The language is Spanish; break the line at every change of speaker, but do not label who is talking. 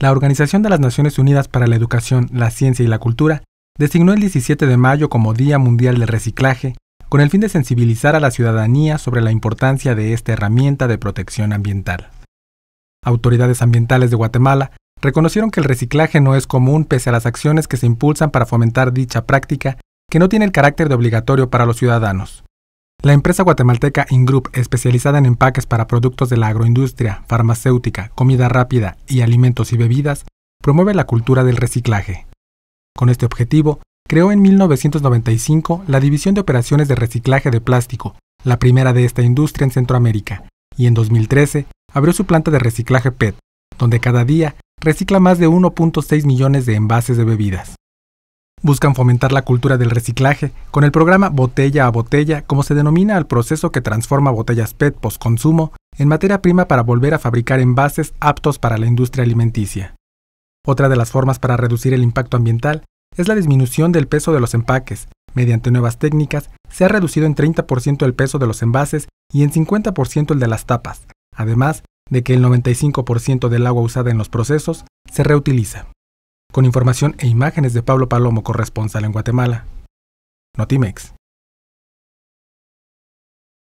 la Organización de las Naciones Unidas para la Educación, la Ciencia y la Cultura designó el 17 de mayo como Día Mundial del Reciclaje, con el fin de sensibilizar a la ciudadanía sobre la importancia de esta herramienta de protección ambiental. Autoridades ambientales de Guatemala reconocieron que el reciclaje no es común pese a las acciones que se impulsan para fomentar dicha práctica, que no tiene el carácter de obligatorio para los ciudadanos. La empresa guatemalteca Ingroup, especializada en empaques para productos de la agroindustria, farmacéutica, comida rápida y alimentos y bebidas, promueve la cultura del reciclaje. Con este objetivo, creó en 1995 la División de Operaciones de Reciclaje de Plástico, la primera de esta industria en Centroamérica, y en 2013 abrió su planta de reciclaje PET, donde cada día recicla más de 1.6 millones de envases de bebidas. Buscan fomentar la cultura del reciclaje con el programa Botella a Botella, como se denomina al proceso que transforma botellas PET post-consumo en materia prima para volver a fabricar envases aptos para la industria alimenticia. Otra de las formas para reducir el impacto ambiental es la disminución del peso de los empaques. Mediante nuevas técnicas, se ha reducido en 30% el peso de los envases y en 50% el de las tapas, además de que el 95% del agua usada en los procesos se reutiliza con información e imágenes de Pablo Palomo, corresponsal en Guatemala. Notimex.